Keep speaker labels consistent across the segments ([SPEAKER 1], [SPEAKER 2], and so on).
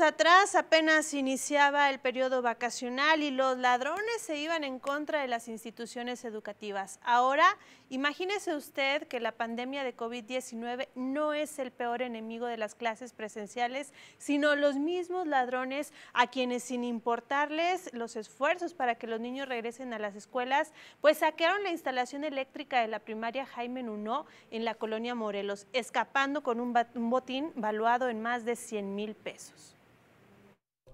[SPEAKER 1] atrás apenas iniciaba el periodo vacacional y los ladrones se iban en contra de las instituciones educativas. Ahora, imagínese usted que la pandemia de COVID-19 no es el peor enemigo de las clases presenciales, sino los mismos ladrones a quienes sin importarles los esfuerzos para que los niños regresen a las escuelas, pues saquearon la instalación eléctrica de la primaria Jaime Nuno en la colonia Morelos, escapando con un botín valuado en más de 100 mil pesos.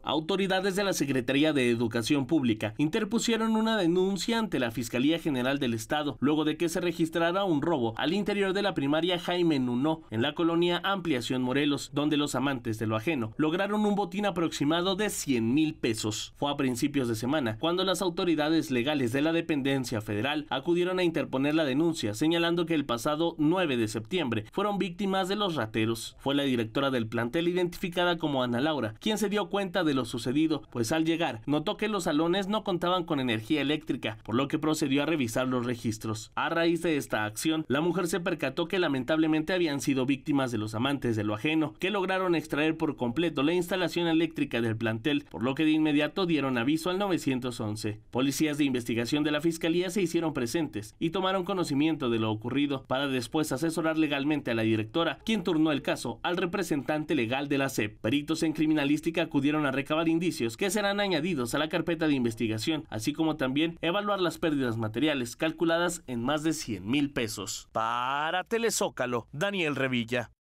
[SPEAKER 2] Autoridades de la Secretaría de Educación Pública interpusieron una denuncia ante la Fiscalía General del Estado luego de que se registrara un robo al interior de la primaria Jaime Nunó en la colonia Ampliación Morelos, donde los amantes de lo ajeno lograron un botín aproximado de 100 mil pesos. Fue a principios de semana cuando las autoridades legales de la dependencia federal acudieron a interponer la denuncia, señalando que el pasado 9 de septiembre fueron víctimas de los rateros. Fue la directora del plantel identificada como Ana Laura quien se dio cuenta de lo sucedido, pues al llegar notó que los salones no contaban con energía eléctrica, por lo que procedió a revisar los registros. A raíz de esta acción, la mujer se percató que lamentablemente habían sido víctimas de los amantes de lo ajeno, que lograron extraer por completo la instalación eléctrica del plantel, por lo que de inmediato dieron aviso al 911. Policías de investigación de la Fiscalía se hicieron presentes y tomaron conocimiento de lo ocurrido para después asesorar legalmente a la directora, quien turnó el caso al representante legal de la SEP. Peritos en criminalística acudieron a acabar indicios que serán añadidos a la carpeta de investigación, así como también evaluar las pérdidas materiales calculadas en más de 100 mil pesos. Para Telezócalo, Daniel Revilla.